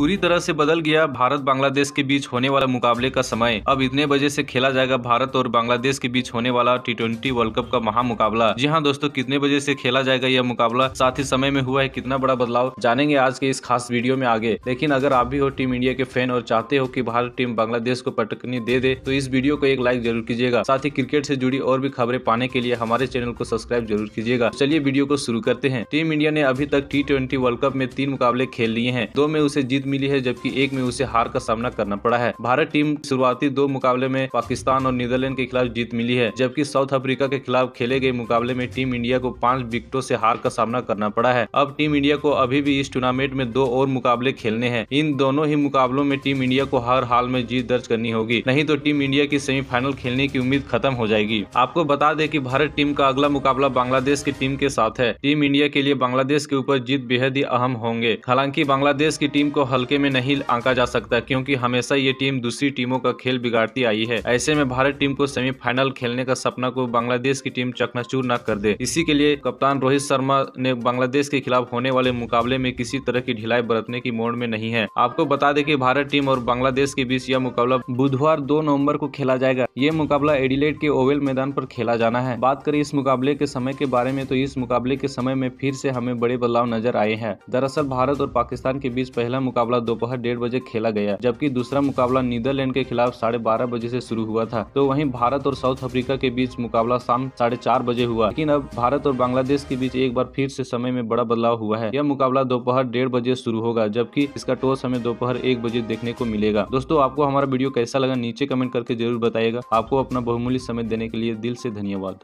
पूरी तरह से बदल गया भारत बांग्लादेश के बीच होने वाला मुकाबले का समय अब इतने बजे से खेला जाएगा भारत और बांग्लादेश के बीच होने वाला टी ट्वेंटी वर्ल्ड कप का महा मुकाबला जी हाँ दोस्तों कितने बजे से खेला जाएगा यह मुकाबला साथ ही समय में हुआ है कितना बड़ा बदलाव जानेंगे आज के इस खास वीडियो में आगे लेकिन अगर आप भी हो टीम इंडिया के फैन और चाहते हो की भारत टीम बांग्लादेश को पटकनी दे दे तो इस वीडियो को एक लाइक जरूर कीजिएगा साथ ही क्रिकेट ऐसी जुड़ी और भी खबरें पाने के लिए हमारे चैनल को सब्सक्राइब जरूर कीजिएगा चलिए वीडियो को शुरू करते हैं टीम इंडिया ने अभी तक टी वर्ल्ड कप में तीन मुकाबले खेल लिए हैं दो में उसे जीत मिली है जबकि एक में उसे हार का सामना करना पड़ा है भारत टीम शुरुआती दो मुकाबले में पाकिस्तान और नीदरलैंड के खिलाफ जीत मिली है जबकि साउथ अफ्रीका के खिलाफ खेले गए मुकाबले में टीम इंडिया को पांच विकेटों से हार का सामना करना पड़ा है अब टीम इंडिया को अभी भी इस टूर्नामेंट में दो और मुकाबले खेलने हैं इन दोनों ही मुकाबलों में टीम इंडिया को हर हाल में जीत दर्ज करनी होगी नहीं तो टीम इंडिया की सेमीफाइनल खेलने की उम्मीद खत्म हो जाएगी आपको बता दें कि भारत टीम का अगला मुकाबला बांग्लादेश की टीम के साथ है टीम इंडिया के लिए बांग्लादेश के ऊपर जीत बेहद ही अहम होंगे हालांकि बांग्लादेश की टीम को हल्के में नहीं आंका जा सकता क्योंकि हमेशा ये टीम दूसरी टीमों का खेल बिगाड़ती आई है ऐसे में भारत टीम को सेमीफाइनल खेलने का सपना को बांग्लादेश की टीम चकनाचूर न कर दे इसी के लिए कप्तान रोहित शर्मा ने बांग्लादेश के खिलाफ होने वाले मुकाबले में किसी तरह की ढिलाई बरतने की मोड़ में नहीं है आपको बता दें की भारत टीम और बांग्लादेश के बीच यह मुकाबला बुधवार दो नवम्बर को खेला जाएगा ये मुकाबला एडिलेट के ओवेल मैदान पर खेला जाना है बात करें इस मुकाबले के समय के बारे में तो इस मुकाबले के समय में फिर से हमें बड़े बदलाव नजर आए हैं दरअसल भारत और पाकिस्तान के बीच पहला मुकाबला मुकाबला दोपहर डेढ़ बजे खेला गया जबकि दूसरा मुकाबला नीदरलैंड के खिलाफ साढ़े बारह बजे से शुरू हुआ था तो वहीं भारत और साउथ अफ्रीका के बीच मुकाबला शाम साढ़े चार बजे हुआ लेकिन अब भारत और बांग्लादेश के बीच एक बार फिर से समय में बड़ा बदलाव हुआ है यह मुकाबला दोपहर डेढ़ बजे शुरू होगा जबकि इसका टॉस हमें दोपहर एक बजे देखने को मिलेगा दोस्तों आपको हमारा वीडियो कैसा लगा नीचे कमेंट करके जरूर बताइएगा आपको अपना बहुमूल्य समय देने के लिए दिल से धन्यवाद